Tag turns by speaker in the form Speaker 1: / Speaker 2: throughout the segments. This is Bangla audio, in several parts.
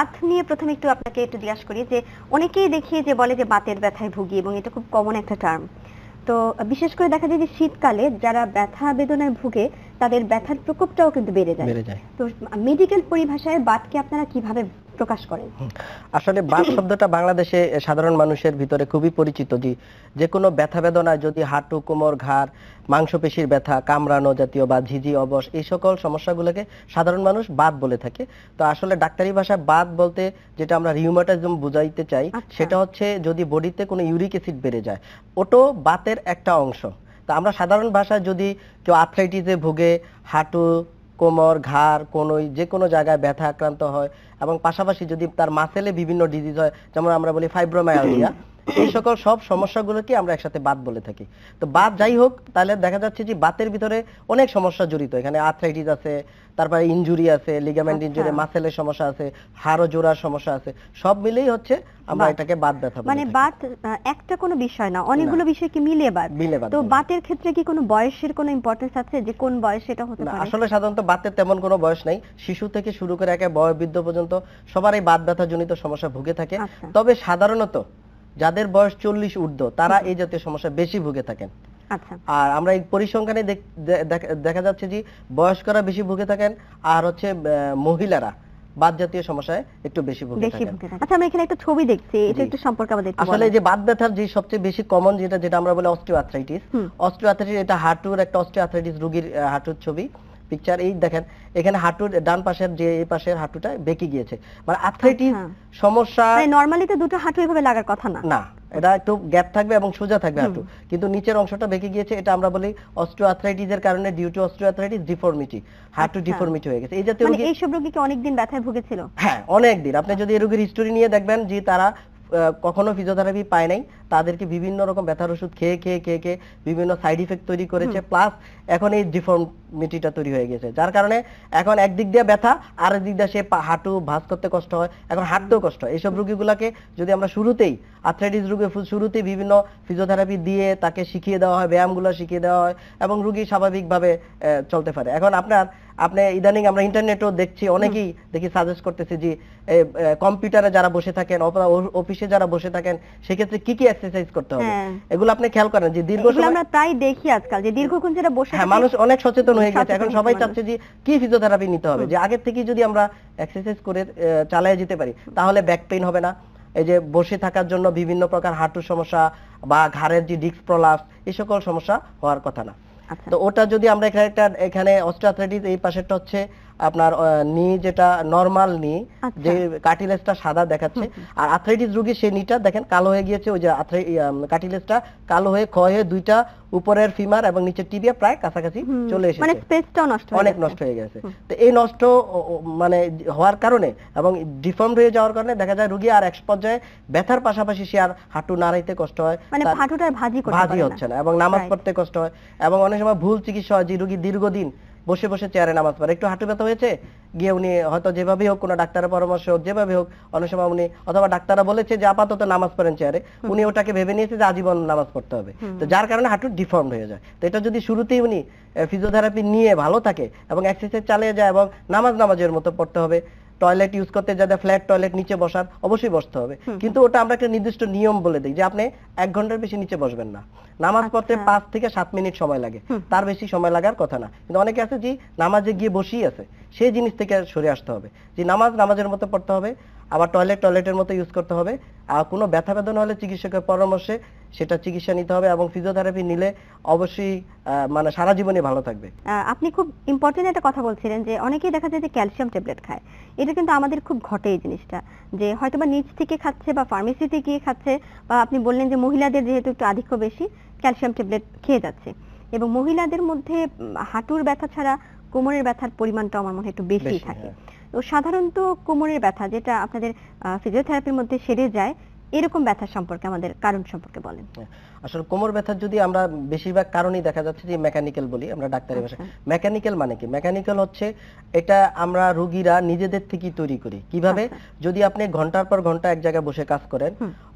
Speaker 1: বাত নিয়ে প্রথমে একটু আপনাকে একটু জিজ্ঞাসা করি যে অনেকেই দেখি যে বলে যে বাতের ব্যথায় ভুগি এবং এটা খুব কমন একটা টার্ম তো বিশেষ করে দেখা যায় যে শীতকালে যারা ব্যথা বেদনায় ভুগে তাদের ব্যথার প্রকোপটাও কিন্তু বেড়ে যায় তো মেডিকেল পরিভাষায় বাতকে আপনারা কিভাবে প্রকাশ করেন
Speaker 2: আসলে বাত শব্দটা বাংলাদেশে সাধারণ মানুষের ভিতরে খুবই পরিচিত জি যে কোনো ব্যথা বেদনা যদি হাঁটু কোমর ঘাড় মাংসপেশির ব্যথা কামড়ানো জাতীয় বা ঝিঝি অবস এই সকল সমস্যাগুলোকে সাধারণ মানুষ বাদ বলে থাকে তো আসলে ডাক্তারি ভাষায় বাদ বলতে যেটা আমরা রিউমাটাইজম বুঝাইতে চাই আচ্ছা। সেটা হচ্ছে যদি বডিতে কোনো ইউরিক অ্যাসিড বেড়ে যায় ওটো বাতের একটা অংশ তা আমরা সাধারণ ভাষায় যদি কেউ আর্থ্রাইটিসে ভোগে হাঁটু কোমর ঘাড় কোনোই যে কোনো জায়গায় ব্যথা আক্রান্ত হয় এবং পাশাপাশি যদি তার মাসেলে বিভিন্ন ডিজিজ হয় যেমন আমরা বলি ফাইব্রোমায়ালজিয়া এই সকল সব সমস্যাগুলোকে আমরা একসাথে বাত বলে থাকি তো বাত যাই হোক তাহলে দেখা যাচ্ছে যে বাতের ভিতরে অনেক সমস্যা জড়িত এখানে আর্থ্রাইটিস আছে তারপরে ইনজুরি আছে লিগামেন্ট ইনজুরি মাসেলের সমস্যা আছে হাড় জোড়ার সমস্যা আছে সব
Speaker 1: মিলেই হচ্ছে আমরা এটাকে ব্যথা মানে বাত একটা কোনো বিষয় না অনেকগুলো বিষয়কে মিলিয়ে বাত তো বাতের ক্ষেত্রে কি কোনো বয়সের কোনো ইম্পর্টেন্স আছে যে কোন বয়সে এটা হতে পারে আসলে
Speaker 2: সাধারণত বাতের তেমন কোনো বয়স নাই শিশু থেকে শুরু করে একে পর্যন্ত সবার এই বাত ব্যথা জনিত সমস্যা ভুগে থাকে আচ্ছা। তবে সাধারণত যাদের বয়স চল্লিশ ঊর্ধ্ব তারা এই জাতীয় সমস্যা বেশি ভুগে থাকেন আচ্ছা। আর আমরা এই পরিসংখ্যানে দেখা যাচ্ছে যে বয়স্করা বেশি ভুগে থাকেন আর হচ্ছে মহিলারা বাদ জাতীয় সমস্যায় একটু বেশি ভুগে
Speaker 1: আচ্ছা আমরা এখানে একটা ছবি দেখছি এটা একটু সম্পর্কে আমাদের আসলে যে
Speaker 2: বাদ ব্যথার যে সবচেয়ে বেশি কমন যেটা যেটা আমরা বলি অস্টিওআর্থ্রাইটিস অস্টিওআর্থ্রাইটিস এটা হাঁটুর একটা অস্টিওআর্থ্রাইটিস রোগীর হাঁটুর ছবি পিকচার এই দেখেন এখানে হাঁটুর ডান পাশের যে এই পাশের হাঁটুটা বেঁকে গিয়েছে মানে আর্থ্রাইটিস হ্যাঁ। সমস্যা নরমালি তো দুটো হাঁটু এভাবে লাগার কথা না না এটা একটু গ্যাপ থাকবে এবং সোজা থাকবে হাঁটু কিন্তু নিচের অংশটা বেঁকে গিয়েছে এটা আমরা বলি অস্ট্রিওআর্থ্রাইটিসের কারণে ডিউ টু অস্ট্রিওআর্থ্রাইটিস ডিফর্মিটি হাঁটু ডিফর্মিটি আচ্ছা। হয়ে গেছে এই জাতীয় মানে রোগী
Speaker 1: এইসব রোগী কি অনেক দিন ব্যথায় ভুগেছিল
Speaker 2: হ্যাঁ অনেক দিন আপনি যদি এই রোগীর হিস্টরি নিয়ে দেখবেন যে তারা কখনো ফিজিওথেরাপি পায় নাই তাদেরকে বিভিন্ন রকম ব্যথার ওষুধ খেয়ে খেয়ে খেয়ে খেয়ে বিভিন্ন সাইড ইফেক্ট তৈরি করেছে প্লাস এখন এই ডিফর্মিটিটা তৈরি হয়ে গেছে যার কারণে এখন একদিক দিয়ে ব্যথা আর একদিক দিয়ে সে হাঁটু ভাঁজ করতে কষ্ট হয় এখন হাঁটতেও কষ্ট হয় এইসব রুগীগুলাকে যদি আমরা শুরুতেই আর্থ্রাইটিস রুগে শুরুতেই বিভিন্ন ফিজিওথেরাপি দিয়ে তাকে শিখিয়ে দেওয়া হয় ব্যায়ামগুলো শিখিয়ে দেওয়া হয় এবং রুগী স্বাভাবিকভাবে চলতে পারে এখন আপনার আপনি ইদানিং আমরা ইন্টারনেটও দেখছি অনেকেই দেখি সাজেস্ট করতেছে যে কম্পিউটারে যারা বসে থাকেন অফিসে যারা বসে থাকেন সেক্ষেত্রে কি কি এক্সারসাইজ করতে হবে হ্যাঁ। এগুলো আপনি খেয়াল করেন যে দীর্ঘ সময় আমরা প্রায় দেখি আজকাল যে দীর্ঘক্ষণ যারা বসে হ্যাঁ মানুষ অনেক সচেতন হয়ে গেছে এখন সবাই চাচ্ছে যে কি ফিজিওথেরাপি নিতে হবে যে আগে থেকে যদি আমরা এক্সারসাইজ করে চালিয়ে যেতে পারি তাহলে ব্যাক পেইন হবে না এই যে বসে থাকার জন্য বিভিন্ন প্রকার হাঁটুর সমস্যা বা ঘাড়ের যে ডিস্ক প্রলাপস এই সকল সমস্যা হওয়ার কথা না তো ওটা যদি আমরা এখানে একটা এখানে অস্ট্রাথ্রাইটিস এই পাশেরটা হচ্ছে আপনার নি যেটা নর্মাল নি আচ্ছা। যে কার্টিলেজটা সাদা দেখাচ্ছে আর আর্থ্রাইটিস রোগী সেই নিটা দেখেন কালো হয়ে গিয়েছে ওই যে কার্টিলেজটা কালো হয়ে ক্ষয় হয়ে দুইটা উপরের ফিমার এবং নিচের টিবিয়া প্রায় কাছাকাছি চলে এসেছে মানে স্পেসটাও নষ্ট অনেক নষ্ট হয়ে গেছে তো এই নষ্ট মানে হওয়ার কারণে এবং ডিফর্ম হয়ে যাওয়ার কারণে দেখা যায় রোগী আর এক পর্যায়ে ব্যথার পাশাপাশি সে আর হাঁটু নাড়াইতে কষ্ট হয় মানে হাঁটুটা ভাজি করতে ভাজি হচ্ছে না এবং নামাজ পড়তে কষ্ট হয় এবং অনেক সময় ভুল চিকিৎসা হয় যে রোগী দীর্ঘদিন বসে বসে চেয়ারে নামাজ পড়ে একটু হাঁটু ব্যথা হয়েছে গিয়ে উনি হয়তো যেভাবে হোক কোনো ডাক্তারের পরামর্শ হোক যেভাবে হোক অনেক সময় উনি অথবা ডাক্তাররা বলেছে যে আপাতত নামাজ পড়েন চেয়ারে উনি ওটাকে ভেবে নিয়েছে যে আজীবন নামাজ পড়তে হবে তো যার কারণে হাঁটু ডিফর্ম হয়ে যায় তো এটা যদি শুরুতেই উনি ফিজিওথেরাপি নিয়ে ভালো থাকে এবং এক্সারসাইজ চালিয়ে যায় এবং নামাজ নামাজের মতো পড়তে হবে টয়লেট ইউজ করতে যাদের ফ্ল্যাট টয়লেট নিচে বসার অবশ্যই বসতে হবে কিন্তু ওটা আমরা একটা নির্দিষ্ট নিয়ম বলে দিই যে আপনি এক ঘন্টার বেশি নিচে বসবেন না নামাজ আচ্ছা। পড়তে পাঁচ থেকে সাত মিনিট সময় লাগে তার বেশি সময় লাগার কথা না কিন্তু অনেকে আছে যে নামাজে গিয়ে বসেই আছে সেই জিনিস থেকে সরে আসতে হবে যে নামাজ নামাজের মতো পড়তে হবে আবার টয়লেট টয়লেটের মতো ইউজ করতে হবে আর কোনো ব্যথা বেদনা হলে চিকিৎসকের পরামর্শে সেটা চিকিৎসা নিতে হবে এবং ফিজিওথেরাপি নিলে অবশ্যই মানে সারা জীবনই ভালো থাকবে
Speaker 1: আপনি খুব ইম্পর্টেন্ট একটা কথা বলছিলেন যে অনেকেই দেখা যায় যে ক্যালসিয়াম ট্যাবলেট খায় এটা কিন্তু আমাদের খুব ঘটে এই জিনিসটা যে হয়তো বা নিচ থেকে খাচ্ছে বা ফার্মেসিতে গিয়ে খাচ্ছে বা আপনি বললেন যে মহিলাদের যেহেতু একটু আধিক্য বেশি ক্যালসিয়াম ট্যাবলেট খেয়ে যাচ্ছে এবং মহিলাদের মধ্যে হাঁটুর ব্যথা ছাড়া কোমরের ব্যথার পরিমাণটা আমার মনে হয় একটু বেশি থাকে হ্যাঁ। তো সাধারণত কোমরের ব্যথা যেটা আপনাদের ফিজিওথেরাপির মধ্যে সেরে যায় এরকম ব্যথা সম্পর্কে আমাদের কারণ সম্পর্কে বলেন হ্যাঁ, আসলে কোমর ব্যথা যদি আমরা
Speaker 2: বেশিরভাগ কারণই দেখা যাচ্ছে যে মেকানিক্যাল বলি আমরা ডাক্তারি আচ্ছা। ভাষায় মেকানিক্যাল মানে কি মেকানিক্যাল হচ্ছে এটা আমরা রোগীরা নিজেদের থেকে তৈরি করি কিভাবে আচ্ছা। যদি আপনি ঘন্টার পর ঘন্টা এক জায়গায় বসে কাজ করেন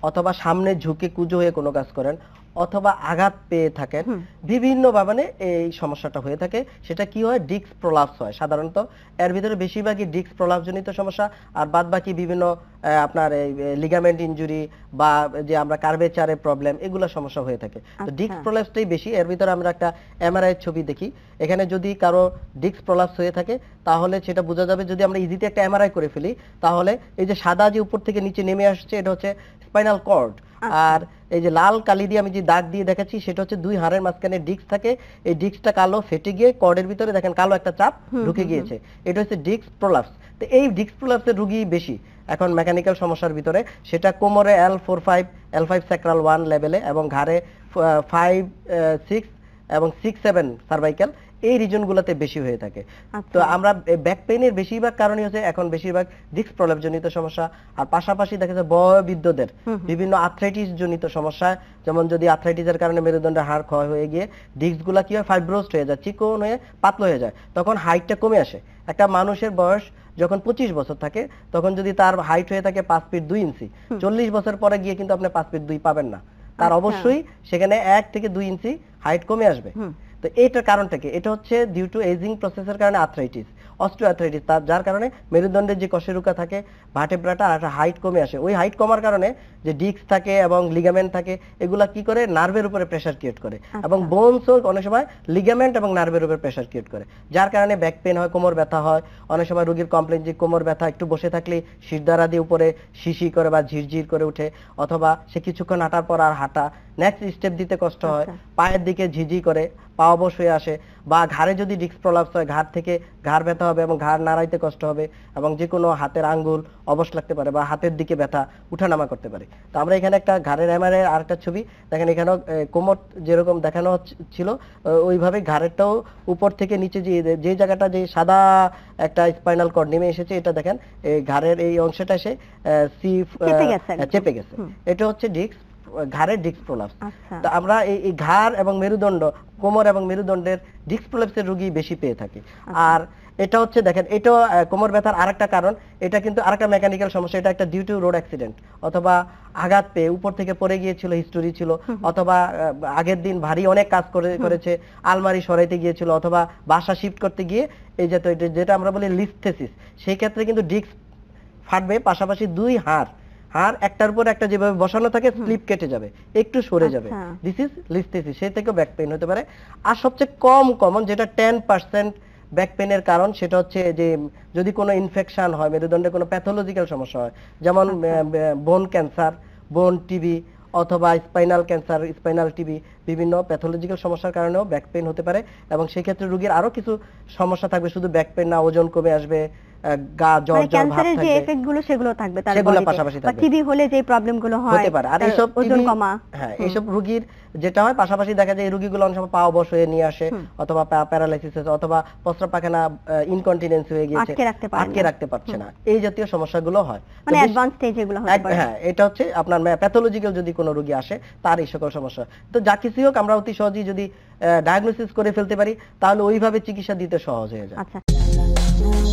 Speaker 2: অথবা সামনে ঝুঁকে কুজো হয়ে কোনো কাজ করেন অথবা আঘাত পেয়ে থাকেন বিভিন্ন ভাবে এই সমস্যাটা হয়ে থাকে সেটা কি হয় ডিক্স প্রলাপস হয় সাধারণত এর ভিতরে বেশিরভাগই ডিক্স প্রলাপজনিত সমস্যা আর বাদ বাকি বিভিন্ন আপনার লিগামেন্ট ইঞ্জুরি বা যে আমরা কার্ভেচারের প্রবলেম এগুলো সমস্যা হয়ে থাকে তো আচ্ছা। ডিক্স প্রলাপসটাই বেশি এর ভিতরে আমরা একটা এমআরআই ছবি দেখি এখানে যদি কারো ডিক্স প্রলাপস হয়ে থাকে তাহলে সেটা বোঝা যাবে যদি আমরা ইজিতে একটা এমআরআই করে ফেলি তাহলে এই যে সাদা যে উপর থেকে নিচে নেমে আসছে এটা হচ্ছে স্পাইনাল কর্ড আচ্ছা। আর এই যে লাল কালি দিয়ে আমি যে দাগ দিয়ে দেখাচ্ছি সেটা হচ্ছে দুই হাড়ের মাঝখানে ডিক্স থাকে এই ডিক্সটা কালো ফেটে গিয়ে কর্ডের ভিতরে দেখেন কালো একটা চাপ ঢুকে গিয়েছে এটা হচ্ছে ডিক্স প্রলাপস তো এই ডিক্স প্রলাপসের রোগী বেশি এখন মেকানিক্যাল সমস্যার ভিতরে সেটা কোমরে L four five L five sacral one লেভেলে এবং ঘাড়ে ফাইভ সিক্স এবং সিক্স সেভেন সার্ভাইকাল এই রিজনগুলোতে বেশি হয়ে থাকে তো আচ্ছা। আমরা ব্যাক পেইনের বেশিরভাগ কারণই হচ্ছে এখন বেশিরভাগ ডিস্ক প্রবলেম জনিত সমস্যা আর পাশাপাশি দেখা যায় বয়বৃদ্ধদের বিভিন্ন আর্থ্রাইটিস জনিত সমস্যা যেমন যদি আর্থ্রাইটিসের কারণে মেরুদণ্ডের হাড় ক্ষয় হয়ে গিয়ে ডিস্কগুলো কি হয় ফাইব্রোস্ট হয়ে যায় চিকন হয়ে পাতলা হয়ে যায় তখন হাইটটা কমে আসে একটা মানুষের বয়স যখন পঁচিশ বছর থাকে তখন যদি তার হাইট হয়ে থাকে পাঁচ ফিট দুই ইঞ্চি চল্লিশ বছর পরে গিয়ে কিন্তু আপনি পাঁচ ফিট দুই পাবেন না তার আচ্ছা। অবশ্যই সেখানে এক থেকে দুই ইঞ্চি হাইট কমে আসবে তো এইটার কারণটা কি এটা হচ্ছে ডিউ টু এজিং প্রসেসের কারণে আর্থ্রাইটিস অস্ট্রিয়াথ্রাইটিস তার যার কারণে মেরুদণ্ডের যে কশেরুকা থাকে ভাটেব্রাটা আর একটা হাইট কমে আসে ওই হাইট কমার কারণে যে ডিক্স থাকে এবং লিগামেন্ট থাকে এগুলা কি করে নার্ভের উপরে প্রেশার ক্রিয়েট করে আচ্ছা। এবং বোনস অনেক সময় লিগামেন্ট এবং নার্ভের উপরে প্রেশার ক্রিয়েট করে যার কারণে ব্যাক পেন হয় কোমর ব্যথা হয় অনেক সময় রোগীর কমপ্লেন যে কোমর ব্যথা একটু বসে থাকলে শিরদারা দিয়ে উপরে শিশি করে বা ঝিরঝির করে উঠে অথবা সে কিছুক্ষণ হাঁটার পর আর হাঁটা নেক্সট স্টেপ দিতে কষ্ট হয় আচ্ছা। পায়ের দিকে ঝিঝি করে পা অবশ হয়ে আসে বা ঘাড়ে যদি ডিস্ক প্রলাপস হয় ঘাড় থেকে ঘাড় ব্যথা হবে এবং ঘাড় নাড়াইতে কষ্ট হবে এবং যে কোনো হাতের আঙ্গুল অবশ লাগতে পারে বা হাতের দিকে ব্যথা উঠানামা করতে পারে তো আমরা এখানে একটা ঘাড়ের এমআরআই আর একটা ছবি দেখেন এখানেও কোমর যেরকম দেখানো ছিল ওইভাবে ঘাড়েরটাও উপর থেকে নিচে যে যে জায়গাটা যে সাদা একটা স্পাইনাল কর্ড নেমে এসেছে এটা দেখেন এই ঘাড়ের এই অংশটা এসে সি চেপে গেছে এটা হচ্ছে ডিস্ক ঘাড়ে ডিস্ক প্রোলাপস আচ্ছা। তো আমরা এই ঘাড় এবং মেরুদণ্ড কোমর এবং মেরুদণ্ডের ডিস্ক প্রলাপসের রোগী বেশি পেয়ে থাকে আচ্ছা। আর এটা হচ্ছে দেখেন এটা কোমর ব্যথার আরেকটা কারণ এটা কিন্তু আরেকটা মেকানিক্যাল সমস্যা এটা একটা ডিউ টু রোড অ্যাক্সিডেন্ট অথবা আঘাত পেয়ে উপর থেকে পড়ে গিয়েছিল হিস্টোরি ছিল অথবা আগের দিন ভারী অনেক কাজ করে করেছে আলমারি সরাইতে গিয়েছিল অথবা বাসা শিফট করতে গিয়ে এই যে যেটা আমরা বলি লিস্থেসিস সেই ক্ষেত্রে কিন্তু ডিস্ক ফাটবে পাশাপাশি দুই হাড় আর একটার পর একটা যেভাবে বসানো থাকে স্লিপ কেটে যাবে একটু সরে আচ্ছা। যাবে দিস ইজ লিস্থেসিস সে থেকেও ব্যাক পেইন হতে পারে আর সবচেয়ে কম কমন যেটা টেন পার্সেন্ট ব্যাক পেনের কারণ সেটা হচ্ছে যে যদি কোনো ইনফেকশন হয় মেরুদণ্ডে কোনো প্যাথোলজিক্যাল সমস্যা হয় যেমন বোন ক্যান্সার বোন টিবি অথবা স্পাইনাল ক্যান্সার স্পাইনাল টিবি বিভিন্ন প্যাথোলজিক্যাল সমস্যার কারণেও ব্যাক পেন হতে পারে এবং সেই ক্ষেত্রে রোগীর আরো কিছু সমস্যা থাকবে শুধু ব্যাক পেন না ওজন কমে আসবে গা জ্বর মানে জ্বর ভাব থাকবে যে এফেক্ট
Speaker 1: গুলো সেগুলো থাকবে তার সেগুলো পাশাপাশি থাকবে টিবি হলে যে প্রবলেম গুলো হয় হতে পারে আর এইসব ওজন কমা হ্যাঁ এইসব
Speaker 2: রোগীর যেটা হয় পাশাপাশি দেখা যায় এই রোগীগুলো অনেক সময় পা অবশ হয়ে নিয়ে আসে অথবা প্যারালাইসিস অথবা প্রস্রাব পাখানা ইনকন্টিনেন্স হয়ে গিয়েছে আটকে রাখতে পারে আটকে রাখতে পারছে না এই জাতীয় সমস্যাগুলো হয় মানে অ্যাডভান্স
Speaker 1: স্টেজে এগুলো হয় হ্যাঁ
Speaker 2: এটা হচ্ছে আপনার প্যাথোলজিক্যাল মানে যদি কোনো রোগী আসে তার এই সকল সমস্যা তো যা কিছু পরিস্থিতি হোক আমরা অতি সহজেই যদি ডায়াগনোসিস করে ফেলতে পারি তাহলে ওইভাবে চিকিৎসা দিতে সহজ হয়ে যায় আচ্ছা